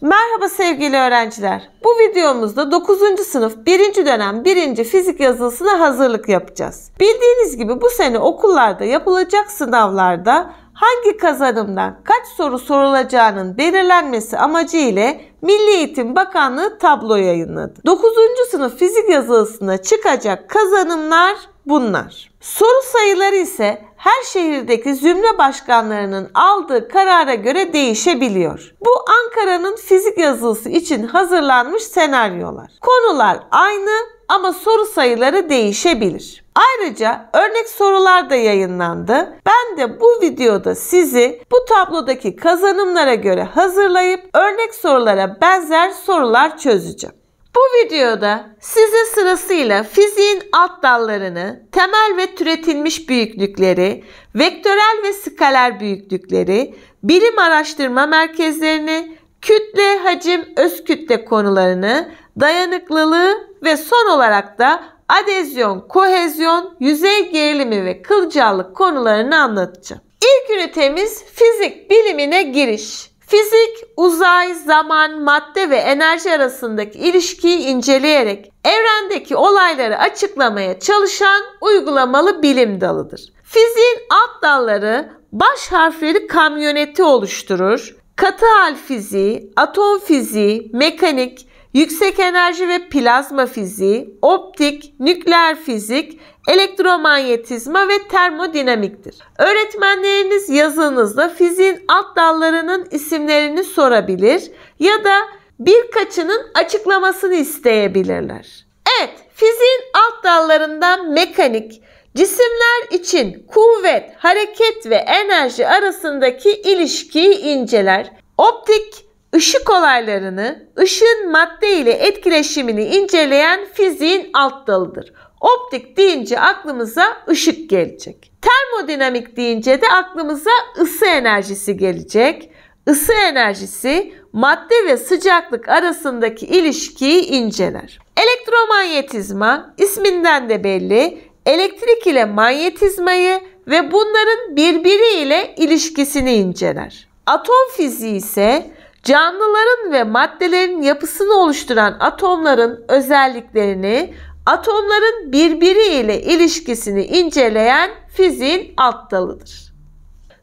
Merhaba sevgili öğrenciler. Bu videomuzda 9. sınıf 1. dönem 1. fizik yazılısına hazırlık yapacağız. Bildiğiniz gibi bu sene okullarda yapılacak sınavlarda hangi kazanımdan kaç soru sorulacağının belirlenmesi amacı ile Milli Eğitim Bakanlığı tablo yayınladı. 9. sınıf fizik yazılısına çıkacak kazanımlar bunlar. Soru sayıları ise her şehirdeki zümre başkanlarının aldığı karara göre değişebiliyor. Bu Ankara'nın fizik yazılısı için hazırlanmış senaryolar. Konular aynı ama soru sayıları değişebilir. Ayrıca örnek sorular da yayınlandı. Ben de bu videoda sizi bu tablodaki kazanımlara göre hazırlayıp örnek sorulara benzer sorular çözeceğim. Bu videoda size sırasıyla fiziğin alt dallarını, temel ve türetilmiş büyüklükleri, vektörel ve skaler büyüklükleri, bilim araştırma merkezlerini, kütle, hacim, öz kütle konularını, dayanıklılığı ve son olarak da adezyon, kohezyon, yüzey gerilimi ve kılcallık konularını anlatacağım. İlk ünitemiz fizik bilimine giriş. Fizik, uzay, zaman, madde ve enerji arasındaki ilişkiyi inceleyerek evrendeki olayları açıklamaya çalışan uygulamalı bilim dalıdır. Fiziğin alt dalları baş harfleri kamyoneti oluşturur. Katı hal fiziği, atom fiziği, mekanik, yüksek enerji ve plazma fiziği, optik, nükleer fizik, elektromanyetizma ve termodinamiktir. Öğretmenleriniz yazınızda fiziğin alt dallarının isimlerini sorabilir ya da birkaçının açıklamasını isteyebilirler. Evet, fiziğin alt dallarından mekanik, Cisimler için kuvvet, hareket ve enerji arasındaki ilişkiyi inceler. Optik Işık olaylarını, ışığın madde ile etkileşimini inceleyen fiziğin alt dalıdır. Optik deyince aklımıza ışık gelecek. Termodinamik deyince de aklımıza ısı enerjisi gelecek. Isı enerjisi madde ve sıcaklık arasındaki ilişkiyi inceler. Elektromanyetizma isminden de belli elektrik ile manyetizmayı ve bunların birbiriyle ilişkisini inceler. Atom fiziği ise Canlıların ve maddelerin yapısını oluşturan atomların özelliklerini, atomların birbiriyle ilişkisini inceleyen fiziğin alt dalıdır.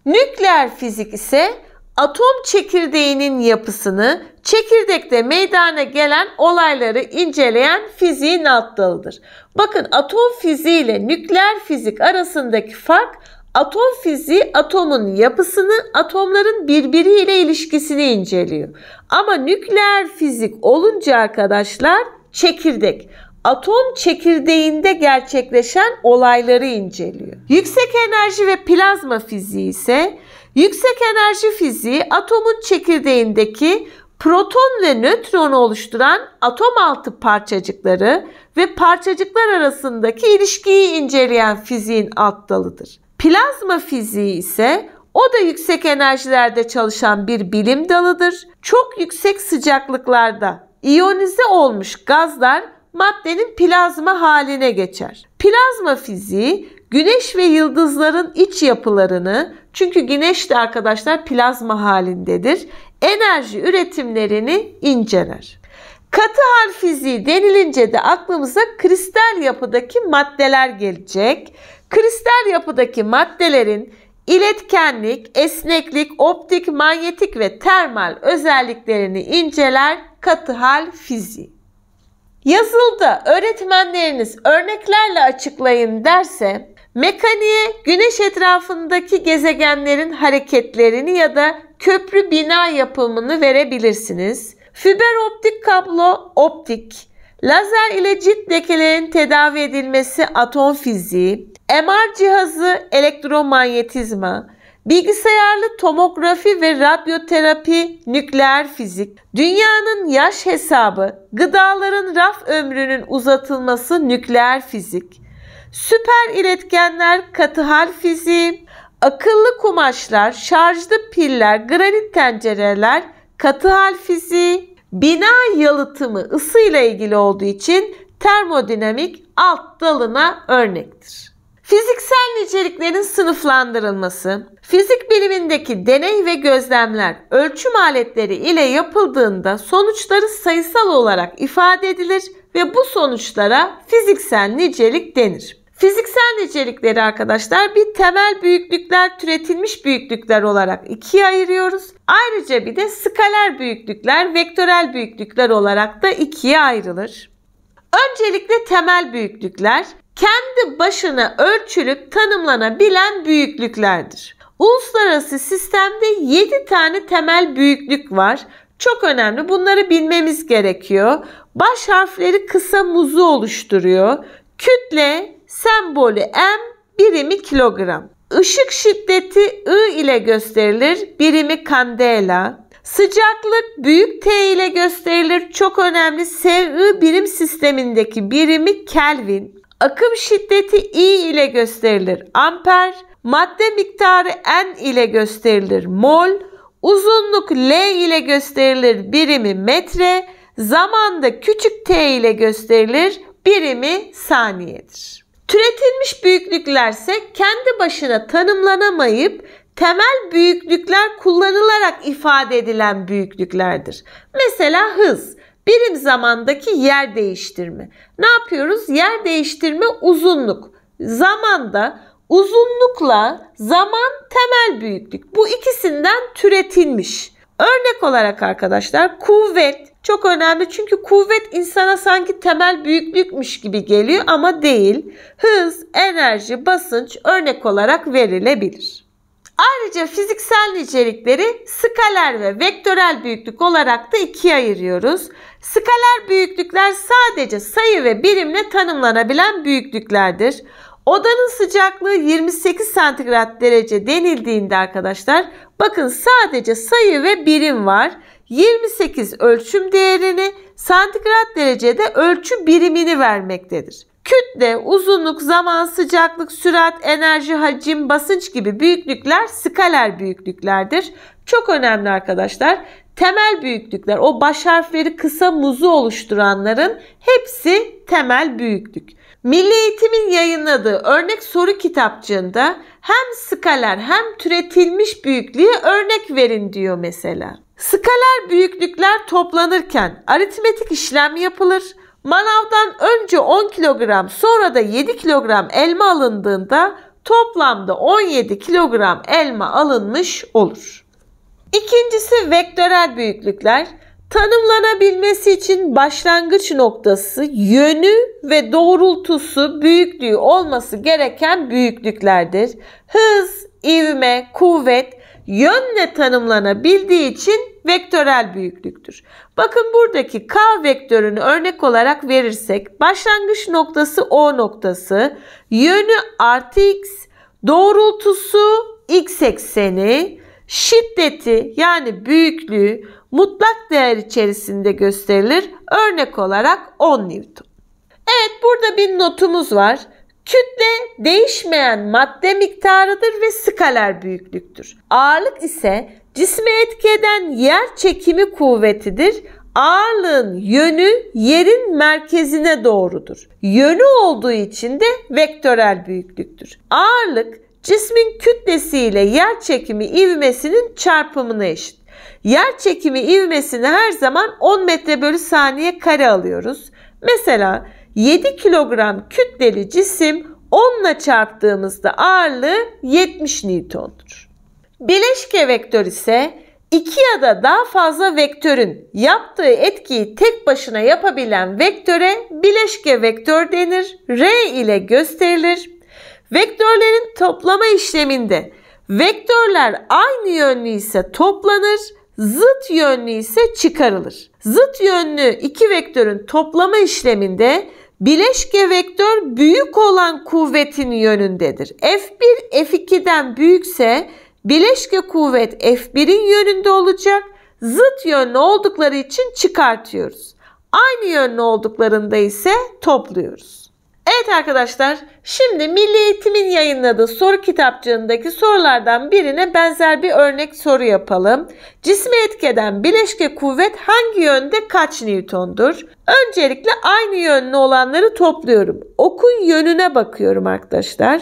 Nükleer fizik ise atom çekirdeğinin yapısını, çekirdekte meydana gelen olayları inceleyen fiziğin alt dalıdır. Bakın atom fiziği ile nükleer fizik arasındaki fark Atom fiziği atomun yapısını, atomların birbiriyle ilişkisini inceliyor. Ama nükleer fizik olunca arkadaşlar çekirdek atom çekirdeğinde gerçekleşen olayları inceliyor. Yüksek enerji ve plazma fiziği ise yüksek enerji fiziği atomun çekirdeğindeki proton ve nötronu oluşturan atom altı parçacıkları ve parçacıklar arasındaki ilişkiyi inceleyen fiziğin alt dalıdır. Plazma fiziği ise o da yüksek enerjilerde çalışan bir bilim dalıdır. Çok yüksek sıcaklıklarda iyonize olmuş gazlar maddenin plazma haline geçer. Plazma fiziği güneş ve yıldızların iç yapılarını çünkü güneş de arkadaşlar plazma halindedir. Enerji üretimlerini inceler. Katı hal fiziği denilince de aklımıza kristal yapıdaki maddeler gelecek. Kristal yapıdaki maddelerin iletkenlik, esneklik, optik, manyetik ve termal özelliklerini inceler katı hal fiziği. Yazılda öğretmenleriniz örneklerle açıklayın derse mekaniğe güneş etrafındaki gezegenlerin hareketlerini ya da köprü bina yapımını verebilirsiniz. Fiber optik kablo optik, Lazer ile cilt lekelerinin tedavi edilmesi atom fiziği, MR cihazı elektromanyetizma, bilgisayarlı tomografi ve radyoterapi nükleer fizik, dünyanın yaş hesabı, gıdaların raf ömrünün uzatılması nükleer fizik, süper iletkenler katı hal fiziği, akıllı kumaşlar, şarjlı piller, granit tencereler, katı hal fiziği, Bina yalıtımı ısıyla ilgili olduğu için termodinamik alt dalına örnektir. Fiziksel niceliklerin sınıflandırılması, fizik bilimindeki deney ve gözlemler ölçüm aletleri ile yapıldığında sonuçları sayısal olarak ifade edilir ve bu sonuçlara fiziksel nicelik denir. Fiziksel nicelikleri arkadaşlar bir temel büyüklükler türetilmiş büyüklükler olarak ikiye ayırıyoruz. Ayrıca bir de skaler büyüklükler, vektörel büyüklükler olarak da ikiye ayrılır. Öncelikle temel büyüklükler kendi başına ölçülüp tanımlanabilen büyüklüklerdir. Uluslararası sistemde 7 tane temel büyüklük var. Çok önemli. Bunları bilmemiz gerekiyor. Baş harfleri kısa muzu oluşturuyor. Kütle, Sembolü M birimi kilogram. Işık şiddeti I ile gösterilir. Birimi kandela. Sıcaklık büyük T ile gösterilir. Çok önemli SI birim sistemindeki birimi Kelvin. Akım şiddeti I ile gösterilir. Amper. Madde miktarı N ile gösterilir. Mol. Uzunluk L ile gösterilir. Birimi metre. Zamanda küçük T ile gösterilir. Birimi saniyedir. Türetilmiş büyüklüklerse kendi başına tanımlanamayıp temel büyüklükler kullanılarak ifade edilen büyüklüklerdir. Mesela hız, birim zamandaki yer değiştirme. Ne yapıyoruz? Yer değiştirme uzunluk. Zamanda uzunlukla zaman temel büyüklük. Bu ikisinden türetilmiş. Örnek olarak arkadaşlar kuvvet çok önemli çünkü kuvvet insana sanki temel büyüklükmüş gibi geliyor ama değil. Hız, enerji, basınç örnek olarak verilebilir. Ayrıca fiziksel nicelikleri skaler ve vektörel büyüklük olarak da ikiye ayırıyoruz. Skaler büyüklükler sadece sayı ve birimle tanımlanabilen büyüklüklerdir. Odanın sıcaklığı 28 santigrat derece denildiğinde arkadaşlar bakın sadece sayı ve birim var. 28 ölçüm değerini santigrat derecede ölçü birimini vermektedir. Kütle, uzunluk, zaman, sıcaklık, sürat, enerji, hacim, basınç gibi büyüklükler skaler büyüklüklerdir. Çok önemli arkadaşlar. Temel büyüklükler o baş harfleri kısa muzu oluşturanların hepsi temel büyüklük. Milli Eğitim'in yayınladığı örnek soru kitapçığında hem skaler hem türetilmiş büyüklüğe örnek verin diyor mesela. Skaler büyüklükler toplanırken aritmetik işlem yapılır. Manavdan önce 10 kilogram sonra da 7 kilogram elma alındığında toplamda 17 kilogram elma alınmış olur. İkincisi vektörel büyüklükler. Tanımlanabilmesi için başlangıç noktası, yönü ve doğrultusu büyüklüğü olması gereken büyüklüklerdir. Hız, ivme, kuvvet yönle tanımlanabildiği için vektörel büyüklüktür. Bakın buradaki K vektörünü örnek olarak verirsek başlangıç noktası O noktası, yönü artı X, doğrultusu X ekseni, şiddeti yani büyüklüğü, mutlak değer içerisinde gösterilir. Örnek olarak 10 Newton. Evet burada bir notumuz var. Kütle değişmeyen madde miktarıdır ve skaler büyüklüktür. Ağırlık ise cisme etki eden yer çekimi kuvvetidir. Ağırlığın yönü yerin merkezine doğrudur. Yönü olduğu için de vektörel büyüklüktür. Ağırlık cismin kütlesi ile yer çekimi ivmesinin çarpımına eşit. Yer çekimi ivmesini her zaman 10 metre bölü saniye kare alıyoruz. Mesela 7 kilogram kütleli cisim 10 ile çarptığımızda ağırlığı 70 Newton'dur. Bileşke vektör ise iki ya da daha fazla vektörün yaptığı etkiyi tek başına yapabilen vektöre bileşke vektör denir. R ile gösterilir. Vektörlerin toplama işleminde Vektörler aynı yönlü ise toplanır, zıt yönlü ise çıkarılır. Zıt yönlü iki vektörün toplama işleminde bileşke vektör büyük olan kuvvetin yönündedir. F1 F2'den büyükse bileşke kuvvet F1'in yönünde olacak. Zıt yönlü oldukları için çıkartıyoruz. Aynı yönlü olduklarında ise topluyoruz. Evet arkadaşlar şimdi Milli Eğitim'in yayınladığı soru kitapçığındaki sorulardan birine benzer bir örnek soru yapalım. Cisme etkeden bileşke kuvvet hangi yönde kaç newtondur? Öncelikle aynı yönlü olanları topluyorum. Okun yönüne bakıyorum arkadaşlar.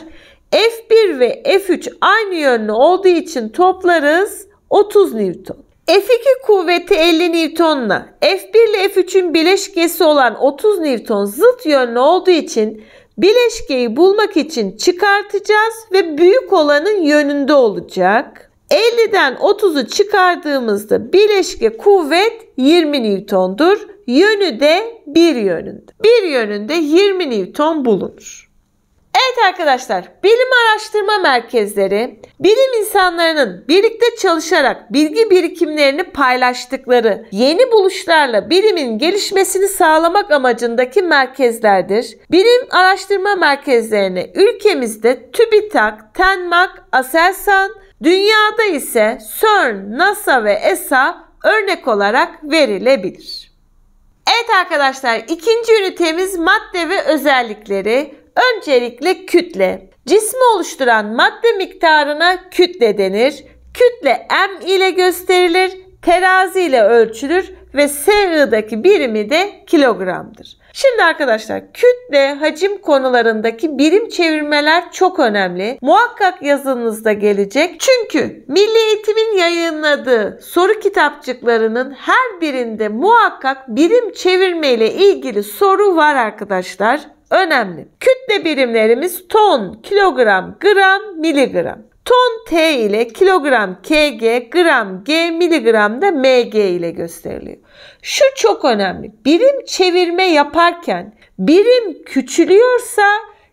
F1 ve F3 aynı yönlü olduğu için toplarız 30 newton. F2 kuvveti 50 Newton'la F1 ile F3'ün bileşkesi olan 30 Newton zıt yönlü olduğu için bileşkeyi bulmak için çıkartacağız ve büyük olanın yönünde olacak. 50'den 30'u çıkardığımızda bileşke kuvvet 20 Newton'dur. Yönü de bir yönünde. Bir yönünde 20 Newton bulunur. Evet arkadaşlar, bilim araştırma merkezleri bilim insanlarının birlikte çalışarak bilgi birikimlerini paylaştıkları yeni buluşlarla bilimin gelişmesini sağlamak amacındaki merkezlerdir. Bilim araştırma merkezlerini ülkemizde TÜBİTAK, TENMAK, ASELSAN, dünyada ise CERN, NASA ve ESA örnek olarak verilebilir. Evet arkadaşlar ikinci ünitemiz madde ve özellikleri Öncelikle kütle. Cismi oluşturan madde miktarına kütle denir. Kütle M ile gösterilir, terazi ile ölçülür ve SI'daki birimi de kilogramdır. Şimdi arkadaşlar kütle hacim konularındaki birim çevirmeler çok önemli. Muhakkak yazınızda gelecek. Çünkü Milli Eğitim'in yayınladığı soru kitapçıklarının her birinde muhakkak birim çevirme ile ilgili soru var arkadaşlar önemli. Kütle birimlerimiz ton, kilogram, gram, miligram. Ton T ile kilogram kg, gram g, miligram da mg ile gösteriliyor. Şu çok önemli. Birim çevirme yaparken birim küçülüyorsa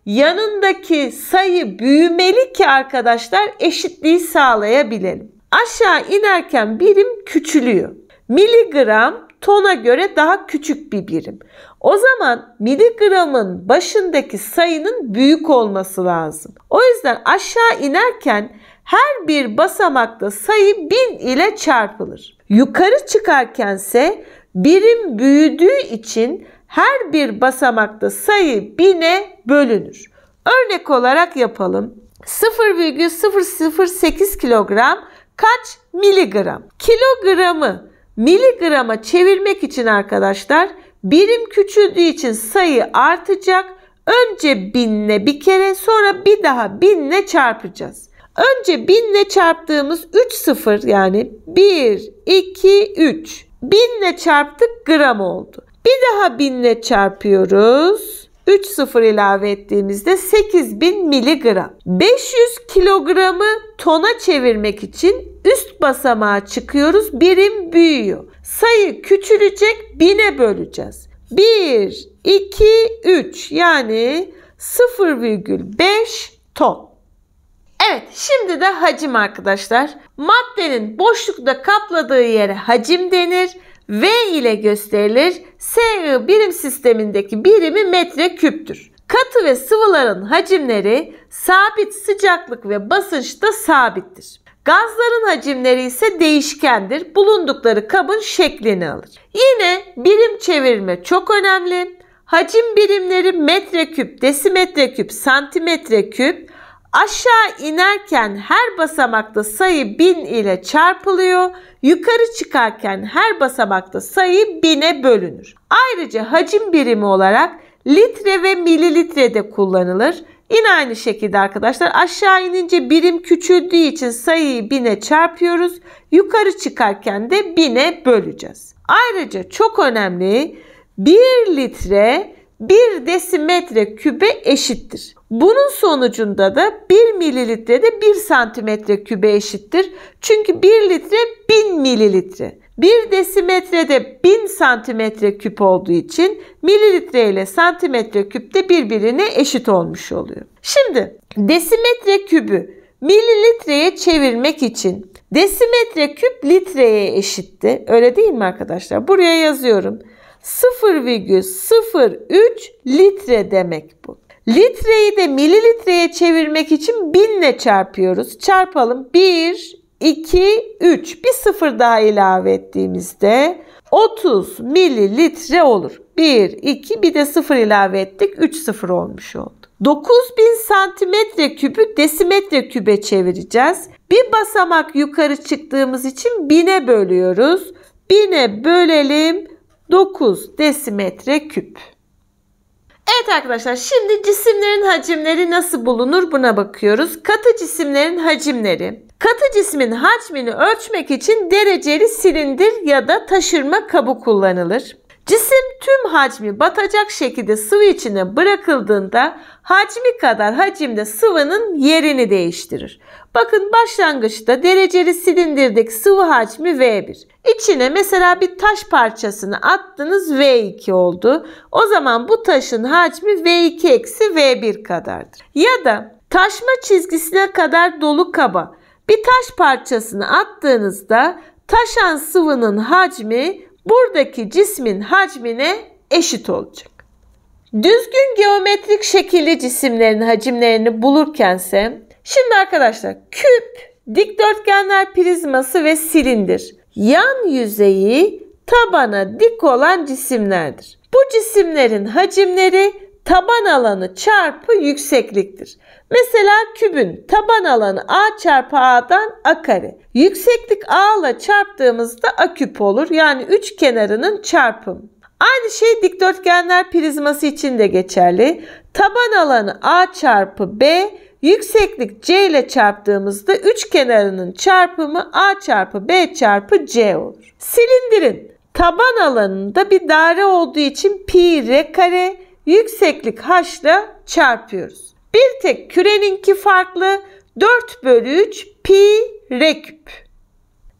yanındaki sayı büyümeli ki arkadaşlar eşitliği sağlayabilelim. Aşağı inerken birim küçülüyor. Miligram tona göre daha küçük bir birim. O zaman miligramın başındaki sayının büyük olması lazım. O yüzden aşağı inerken her bir basamakta sayı 1000 ile çarpılır. Yukarı çıkarkense birim büyüdüğü için her bir basamakta sayı 1000'e bölünür. Örnek olarak yapalım. 0,008 kilogram kaç miligram? Kilogramı miligrama çevirmek için arkadaşlar birim küçüldüğü için sayı artacak. Önce binle bir kere sonra bir daha binle çarpacağız. Önce binle çarptığımız 3 sıfır yani 1, 2, 3. Binle çarptık gram oldu. Bir daha binle çarpıyoruz. 3 sıfır ilave ettiğimizde 8000 miligram. 500 kilogramı tona çevirmek için üst basamağa çıkıyoruz. Birim büyüyor. Sayı küçülecek 1000'e böleceğiz. 1, 2, 3 yani 0,5 ton. Evet şimdi de hacim arkadaşlar. Maddenin boşlukta kapladığı yere hacim denir. V ile gösterilir. SI birim sistemindeki birimi metre küptür. Katı ve sıvıların hacimleri sabit sıcaklık ve basınçta sabittir. Gazların hacimleri ise değişkendir. Bulundukları kabın şeklini alır. Yine birim çevirme çok önemli. Hacim birimleri metreküp, desimetreküp, santimetreküp, Aşağı inerken her basamakta sayı 1000 ile çarpılıyor. Yukarı çıkarken her basamakta sayı 1000'e bölünür. Ayrıca hacim birimi olarak litre ve mililitre de kullanılır. Yine aynı şekilde arkadaşlar aşağı inince birim küçüldüğü için sayıyı bine çarpıyoruz. Yukarı çıkarken de bine böleceğiz. Ayrıca çok önemli 1 litre 1 desimetre kübe eşittir. Bunun sonucunda da 1 mililitre de 1 santimetre kübe eşittir. Çünkü 1 litre 1000 mililitre. 1 desimetre de 1000 santimetre küp olduğu için mililitre ile santimetre küp de birbirine eşit olmuş oluyor. Şimdi desimetre kübü mililitreye çevirmek için desimetre küp litreye eşitti. Öyle değil mi arkadaşlar? Buraya yazıyorum. 0,03 litre demek bu. Litreyi de mililitreye çevirmek için binle çarpıyoruz. Çarpalım. 1, 2, 3. Bir sıfır daha ilave ettiğimizde 30 mililitre olur. 1, 2 bir de sıfır ilave ettik. 3 sıfır olmuş oldu. 9000 santimetre küpü desimetre kübe çevireceğiz. Bir basamak yukarı çıktığımız için bine bölüyoruz. Bine bölelim 9 desimetre küp. Evet arkadaşlar şimdi cisimlerin hacimleri nasıl bulunur buna bakıyoruz. Katı cisimlerin hacimleri. Katı cismin hacmini ölçmek için dereceli silindir ya da taşırma kabı kullanılır. Cisim tüm hacmi batacak şekilde sıvı içine bırakıldığında hacmi kadar hacimde sıvının yerini değiştirir. Bakın başlangıçta dereceli silindirdeki sıvı hacmi V1. İçine mesela bir taş parçasını attınız V2 oldu. O zaman bu taşın hacmi V2 eksi V1 kadardır. Ya da taşma çizgisine kadar dolu kaba bir taş parçasını attığınızda taşan sıvının hacmi buradaki cismin hacmine eşit olacak. Düzgün geometrik şekilli cisimlerin hacimlerini bulurkense şimdi arkadaşlar küp, dikdörtgenler prizması ve silindir yan yüzeyi tabana dik olan cisimlerdir. Bu cisimlerin hacimleri taban alanı çarpı yüksekliktir. Mesela kübün taban alanı a çarpı a'dan a kare. Yükseklik a ile çarptığımızda a küp olur. Yani üç kenarının çarpımı. Aynı şey dikdörtgenler prizması için de geçerli. Taban alanı a çarpı b Yükseklik C ile çarptığımızda üç kenarının çarpımı A çarpı B çarpı C olur. Silindirin taban alanında bir daire olduğu için pi r kare yükseklik h ile çarpıyoruz. Bir tek küreninki farklı 4 bölü 3 pi r küp.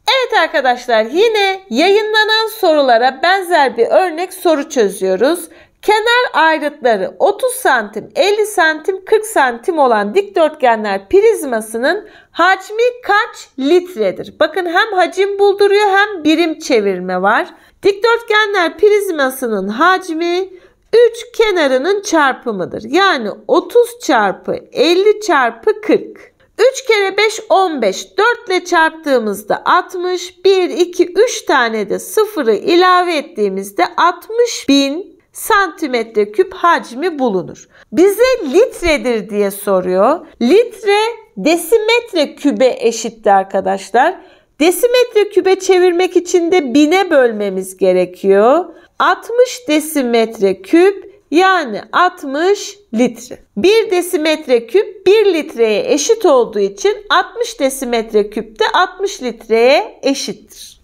Evet arkadaşlar yine yayınlanan sorulara benzer bir örnek soru çözüyoruz. Kenar ayrıtları 30 santim, 50 santim, 40 santim olan dikdörtgenler prizmasının hacmi kaç litredir? Bakın hem hacim bulduruyor hem birim çevirme var. Dikdörtgenler prizmasının hacmi 3 kenarının çarpımıdır. Yani 30 çarpı 50 çarpı 40. 3 kere 5 15. 4 ile çarptığımızda 60. 1, 2, 3 tane de 0'ı ilave ettiğimizde 60 bin santimetre küp hacmi bulunur. Bize litredir diye soruyor. Litre desimetre kübe eşitti arkadaşlar. Desimetre kübe çevirmek için de bine bölmemiz gerekiyor. 60 desimetre küp yani 60 litre. 1 desimetre küp 1 litreye eşit olduğu için 60 desimetre küp de 60 litreye eşittir.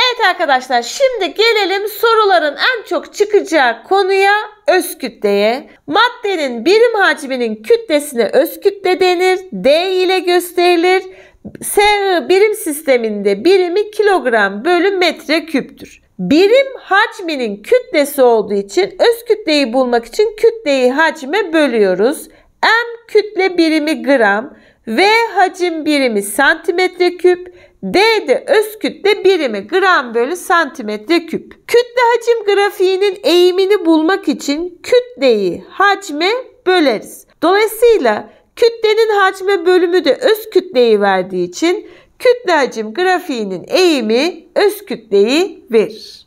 Evet arkadaşlar şimdi gelelim soruların en çok çıkacağı konuya öz kütleye. Maddenin birim hacminin kütlesine öz kütle denir. D ile gösterilir. SI birim sisteminde birimi kilogram bölü metre küptür birim hacminin kütlesi olduğu için öz kütleyi bulmak için kütleyi hacme bölüyoruz. M kütle birimi gram, V hacim birimi santimetre küp, D de öz kütle birimi gram bölü santimetre küp. Kütle hacim grafiğinin eğimini bulmak için kütleyi hacme böleriz. Dolayısıyla kütlenin hacme bölümü de öz kütleyi verdiği için Kütle hacim grafiğinin eğimi öz kütleyi verir.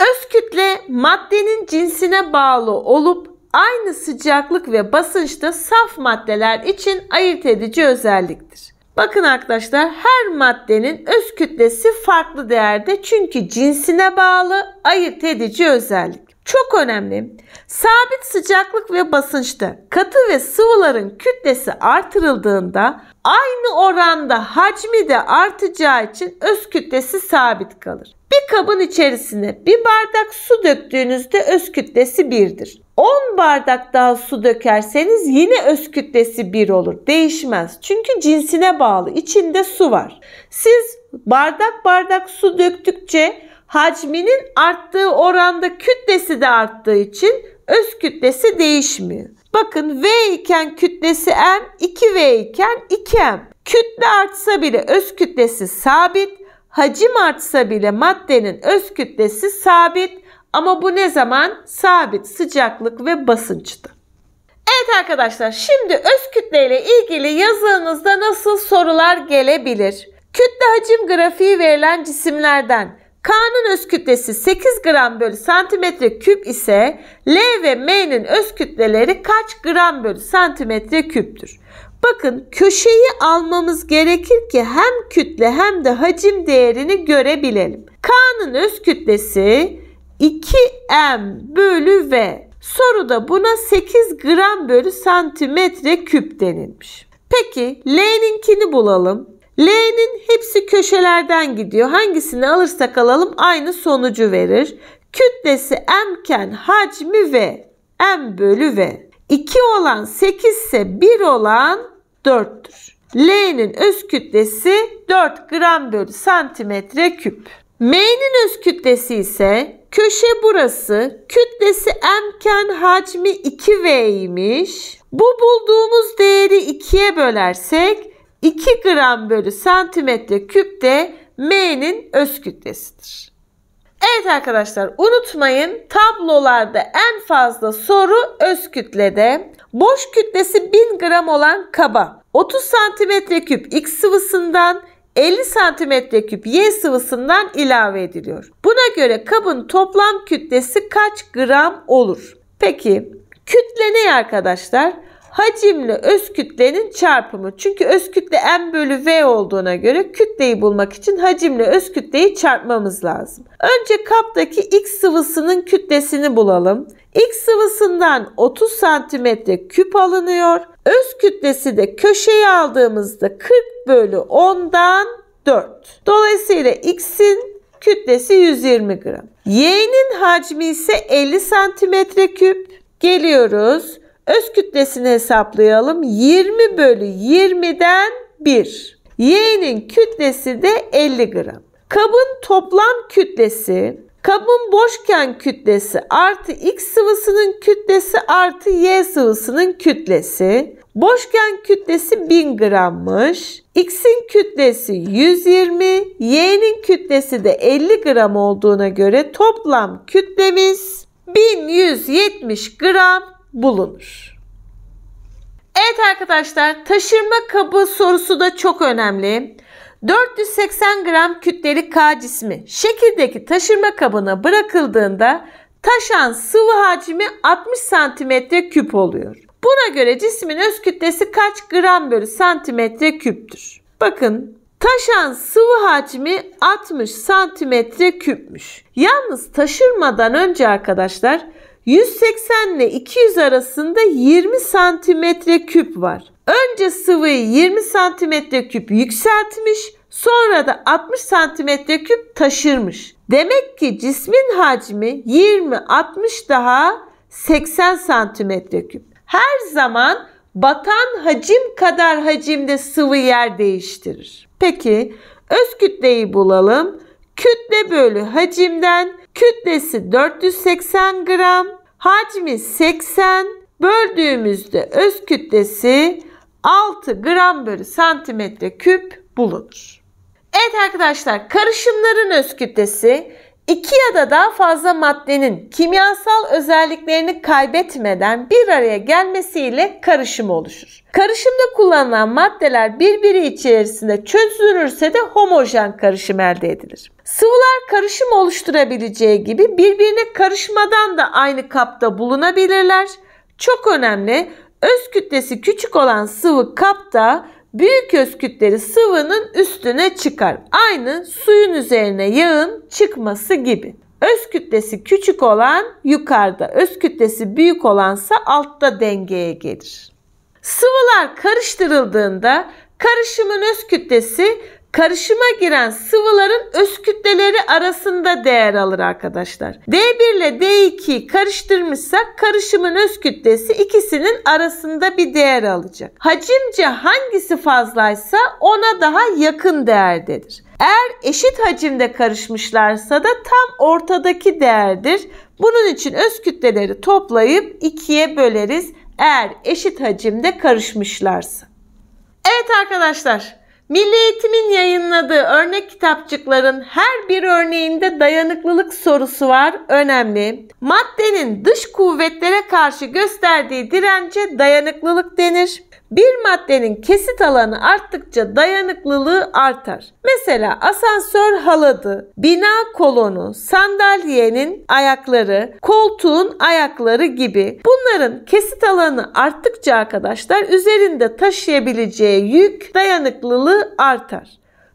Öz kütle maddenin cinsine bağlı olup aynı sıcaklık ve basınçta saf maddeler için ayırt edici özelliktir. Bakın arkadaşlar her maddenin öz kütlesi farklı değerde çünkü cinsine bağlı ayırt edici özellik çok önemli. Sabit sıcaklık ve basınçta katı ve sıvıların kütlesi artırıldığında aynı oranda hacmi de artacağı için öz kütlesi sabit kalır. Bir kabın içerisine bir bardak su döktüğünüzde öz kütlesi 1'dir. 10 bardak daha su dökerseniz yine öz kütlesi 1 olur. Değişmez. Çünkü cinsine bağlı. içinde su var. Siz bardak bardak su döktükçe hacminin arttığı oranda kütlesi de arttığı için öz kütlesi değişmiyor. Bakın V iken kütlesi M, 2V iken 2M. Kütle artsa bile öz kütlesi sabit, hacim artsa bile maddenin öz kütlesi sabit. Ama bu ne zaman? Sabit sıcaklık ve basınçta. Evet arkadaşlar şimdi öz kütle ile ilgili yazınızda nasıl sorular gelebilir? Kütle hacim grafiği verilen cisimlerden K'nın öz kütlesi 8 gram bölü santimetre küp ise L ve M'nin öz kütleleri kaç gram bölü santimetre küptür? Bakın köşeyi almamız gerekir ki hem kütle hem de hacim değerini görebilelim. K'nın öz kütlesi 2m bölü v. Soruda buna 8 gram bölü santimetre küp denilmiş. Peki L'ninkini bulalım. L'nin hepsi köşelerden gidiyor. Hangisini alırsak alalım aynı sonucu verir. Kütlesi m'ken hacmi v. M bölü v. 2 olan 8 ise 1 olan 4'tür. L'nin öz kütlesi 4 gram bölü santimetre küp. M'nin öz kütlesi ise köşe burası. Kütlesi m'ken hacmi 2v'ymiş. Bu bulduğumuz değeri 2'ye bölersek 2 gram bölü santimetre küp de M'nin öz kütlesidir. Evet arkadaşlar unutmayın tablolarda en fazla soru öz kütlede. Boş kütlesi 1000 gram olan kaba 30 santimetre küp x sıvısından 50 santimetre küp y sıvısından ilave ediliyor. Buna göre kabın toplam kütlesi kaç gram olur? Peki kütle ne arkadaşlar? hacimle öz kütlenin çarpımı. Çünkü öz kütle m bölü v olduğuna göre kütleyi bulmak için hacimle öz kütleyi çarpmamız lazım. Önce kaptaki x sıvısının kütlesini bulalım. X sıvısından 30 santimetre küp alınıyor. Öz kütlesi de köşeyi aldığımızda 40 bölü 10'dan 4. Dolayısıyla x'in kütlesi 120 gram. Y'nin hacmi ise 50 santimetre küp. Geliyoruz öz kütlesini hesaplayalım. 20 bölü 20'den 1. Y'nin kütlesi de 50 gram. Kabın toplam kütlesi, kabın boşken kütlesi artı X sıvısının kütlesi artı Y sıvısının kütlesi. Boşken kütlesi 1000 grammış. X'in kütlesi 120, Y'nin kütlesi de 50 gram olduğuna göre toplam kütlemiz 1170 gram bulunur. Evet arkadaşlar taşırma kabı sorusu da çok önemli. 480 gram kütleli K cismi şekildeki taşırma kabına bırakıldığında taşan sıvı hacmi 60 santimetre küp oluyor. Buna göre cismin öz kütlesi kaç gram bölü santimetre küptür? Bakın taşan sıvı hacmi 60 santimetre küpmüş. Yalnız taşırmadan önce arkadaşlar 180 ile 200 arasında 20 santimetre küp var. Önce sıvıyı 20 santimetre küp yükseltmiş, sonra da 60 santimetre küp taşırmış. Demek ki cismin hacmi 20-60 daha 80 santimetre küp. Her zaman batan hacim kadar hacimde sıvı yer değiştirir. Peki öz kütleyi bulalım. Kütle bölü hacimden Kütlesi 480 gram, hacmi 80, böldüğümüzde öz kütlesi 6 gram bölü santimetre küp bulunur. Evet arkadaşlar karışımların öz kütlesi İki ya da daha fazla maddenin kimyasal özelliklerini kaybetmeden bir araya gelmesiyle karışım oluşur. Karışımda kullanılan maddeler birbiri içerisinde çözülürse de homojen karışım elde edilir. Sıvılar karışım oluşturabileceği gibi birbirine karışmadan da aynı kapta bulunabilirler. Çok önemli öz kütlesi küçük olan sıvı kapta Büyük özkütleri sıvının üstüne çıkar. Aynı suyun üzerine yağın çıkması gibi. Öz kütlesi küçük olan yukarıda, öz kütlesi büyük olansa altta dengeye gelir. Sıvılar karıştırıldığında karışımın öz kütlesi karışıma giren sıvıların öz kütleleri arasında değer alır arkadaşlar. D1 ile d 2 karıştırmışsak karışımın öz kütlesi ikisinin arasında bir değer alacak. Hacimce hangisi fazlaysa ona daha yakın değerdedir. Eğer eşit hacimde karışmışlarsa da tam ortadaki değerdir. Bunun için öz kütleleri toplayıp ikiye böleriz eğer eşit hacimde karışmışlarsa. Evet arkadaşlar Milli Eğitim'in yayınladığı örnek kitapçıkların her bir örneğinde dayanıklılık sorusu var. Önemli. Maddenin dış kuvvetlere karşı gösterdiği dirence dayanıklılık denir. Bir maddenin kesit alanı arttıkça dayanıklılığı artar. Mesela asansör haladı, bina kolonu, sandalyenin ayakları, koltuğun ayakları gibi. Bunların kesit alanı arttıkça arkadaşlar üzerinde taşıyabileceği yük dayanıklılığı artar.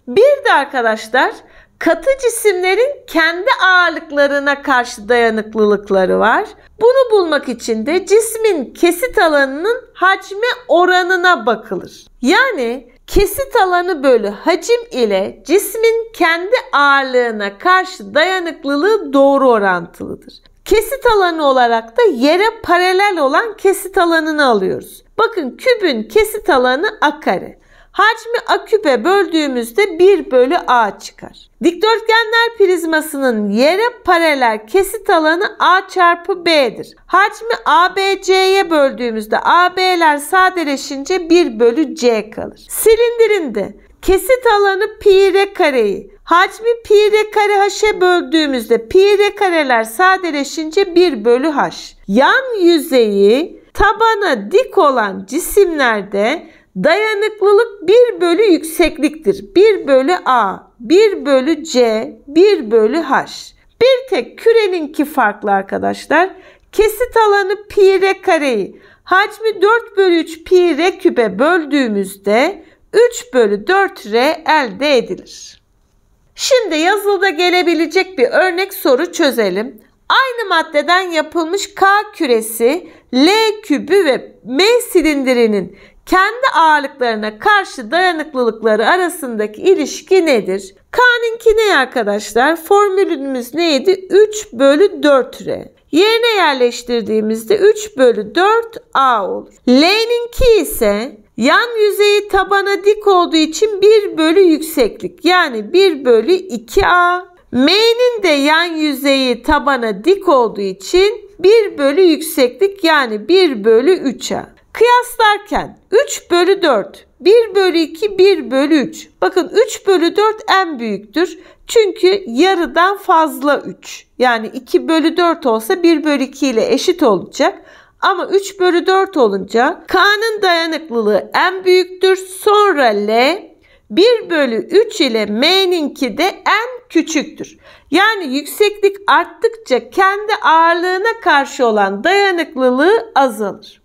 Bir de arkadaşlar Katı cisimlerin kendi ağırlıklarına karşı dayanıklılıkları var. Bunu bulmak için de cismin kesit alanının hacmi oranına bakılır. Yani kesit alanı bölü hacim ile cismin kendi ağırlığına karşı dayanıklılığı doğru orantılıdır. Kesit alanı olarak da yere paralel olan kesit alanını alıyoruz. Bakın kübün kesit alanı a kare. Hacmi aküpe böldüğümüzde 1 bölü a çıkar. Dikdörtgenler prizmasının yere paralel kesit alanı a çarpı b'dir. Hacmi ABC'ye böldüğümüzde AB'ler sadeleşince 1 bölü c kalır. Silindirinde kesit alanı pi r kareyi hacmi pi r kare h'e böldüğümüzde pi r kareler sadeleşince 1 bölü h. Yan yüzeyi tabana dik olan cisimlerde Dayanıklılık 1 bölü yüksekliktir. 1 bölü A, 1 bölü C, 1 bölü H. Bir tek küreninki farklı arkadaşlar. Kesit alanı pi r kareyi hacmi 4 bölü 3 pi r kübe böldüğümüzde 3 bölü 4 r elde edilir. Şimdi yazılıda gelebilecek bir örnek soru çözelim. Aynı maddeden yapılmış K küresi L kübü ve M silindirinin kendi ağırlıklarına karşı dayanıklılıkları arasındaki ilişki nedir? K'ninki ne arkadaşlar? Formülümüz neydi? 3 bölü 4 R. Yerine yerleştirdiğimizde 3 bölü 4 A olur. L'ninki ise yan yüzeyi tabana dik olduğu için 1 bölü yükseklik yani 1 bölü 2A. M'nin de yan yüzeyi tabana dik olduğu için 1 bölü yükseklik yani 1 bölü 3A. Kıyaslarken 3 bölü 4, 1 bölü 2, 1 bölü 3. Bakın 3 bölü 4 en büyüktür. Çünkü yarıdan fazla 3. Yani 2 bölü 4 olsa 1 bölü 2 ile eşit olacak. Ama 3 bölü 4 olunca K'nın dayanıklılığı en büyüktür. Sonra L 1 bölü 3 ile M'ninki de en küçüktür. Yani yükseklik arttıkça kendi ağırlığına karşı olan dayanıklılığı azalır.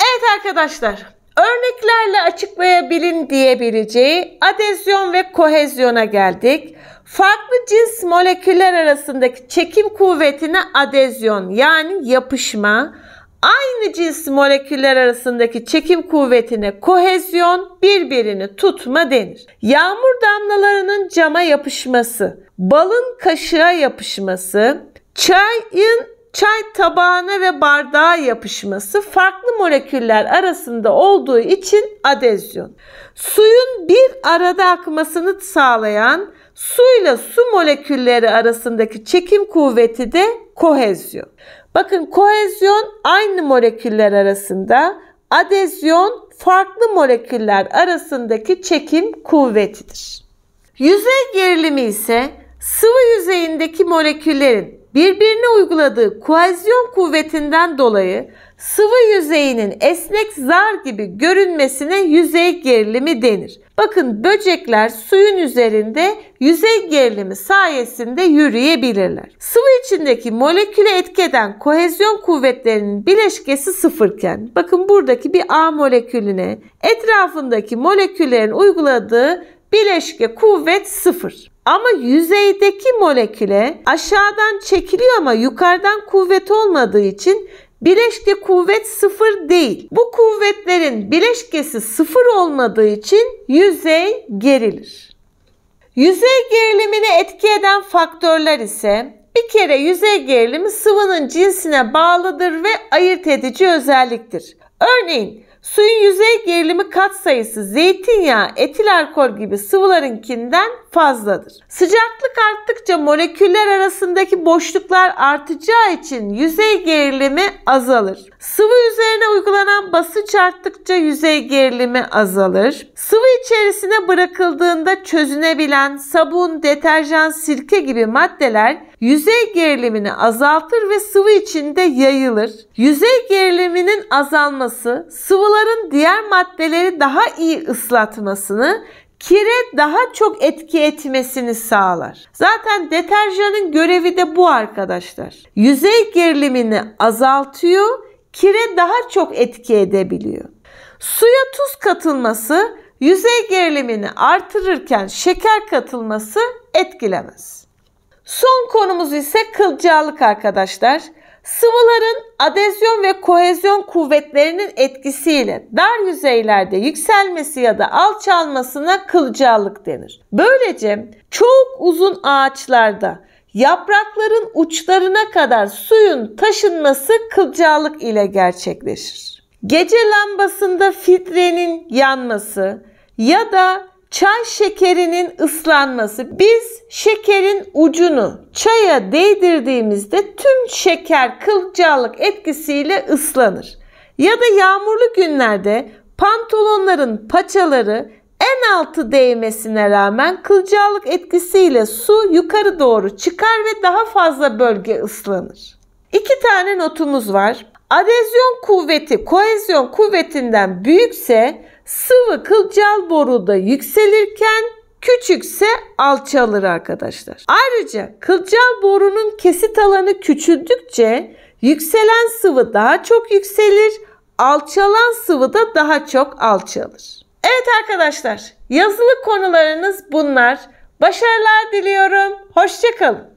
Evet arkadaşlar, örneklerle açıklayabilin diyebileceği adezyon ve kohezyona geldik. Farklı cins moleküller arasındaki çekim kuvvetine adezyon yani yapışma, aynı cins moleküller arasındaki çekim kuvvetine kohezyon, birbirini tutma denir. Yağmur damlalarının cama yapışması, balın kaşığa yapışması, çayın çay tabağına ve bardağa yapışması farklı moleküller arasında olduğu için adezyon. Suyun bir arada akmasını sağlayan suyla su molekülleri arasındaki çekim kuvveti de kohezyon. Bakın kohezyon aynı moleküller arasında, adezyon farklı moleküller arasındaki çekim kuvvetidir. Yüzey gerilimi ise sıvı yüzeyindeki moleküllerin birbirine uyguladığı koalizyon kuvvetinden dolayı sıvı yüzeyinin esnek zar gibi görünmesine yüzey gerilimi denir. Bakın böcekler suyun üzerinde yüzey gerilimi sayesinde yürüyebilirler. Sıvı içindeki molekülü etkeden kohezyon kuvvetlerinin bileşkesi sıfırken bakın buradaki bir A molekülüne etrafındaki moleküllerin uyguladığı bileşke kuvvet sıfır. Ama yüzeydeki moleküle aşağıdan çekiliyor ama yukarıdan kuvvet olmadığı için bileşke kuvvet sıfır değil. Bu kuvvetlerin bileşkesi sıfır olmadığı için yüzey gerilir. Yüzey gerilimini etki eden faktörler ise bir kere yüzey gerilimi sıvının cinsine bağlıdır ve ayırt edici özelliktir. Örneğin Suyun yüzey gerilimi katsayısı zeytinyağı, etil alkol gibi sıvılarınkinden fazladır. Sıcaklık arttıkça moleküller arasındaki boşluklar artacağı için yüzey gerilimi azalır. Sıvı üzerine uygulanan basınç arttıkça yüzey gerilimi azalır. Sıvı içerisine bırakıldığında çözünebilen sabun, deterjan, sirke gibi maddeler yüzey gerilimini azaltır ve sıvı içinde yayılır. Yüzey geriliminin azalması sıvıların diğer maddeleri daha iyi ıslatmasını, kire daha çok etki etmesini sağlar. Zaten deterjanın görevi de bu arkadaşlar. Yüzey gerilimini azaltıyor, kire daha çok etki edebiliyor. Suya tuz katılması yüzey gerilimini artırırken şeker katılması etkilemez. Son konumuz ise kılcallık arkadaşlar. Sıvıların adezyon ve kohezyon kuvvetlerinin etkisiyle dar yüzeylerde yükselmesi ya da alçalmasına kılcallık denir. Böylece çok uzun ağaçlarda yaprakların uçlarına kadar suyun taşınması kılcallık ile gerçekleşir. Gece lambasında fitrenin yanması ya da çay şekerinin ıslanması. Biz şekerin ucunu çaya değdirdiğimizde tüm şeker kılcallık etkisiyle ıslanır. Ya da yağmurlu günlerde pantolonların paçaları en altı değmesine rağmen kılcallık etkisiyle su yukarı doğru çıkar ve daha fazla bölge ıslanır. İki tane notumuz var. Adezyon kuvveti kohezyon kuvvetinden büyükse sıvı kılcal boruda yükselirken küçükse alçalır arkadaşlar. Ayrıca kılcal borunun kesit alanı küçüldükçe yükselen sıvı daha çok yükselir, alçalan sıvı da daha çok alçalır. Evet arkadaşlar yazılı konularınız bunlar. Başarılar diliyorum. Hoşçakalın.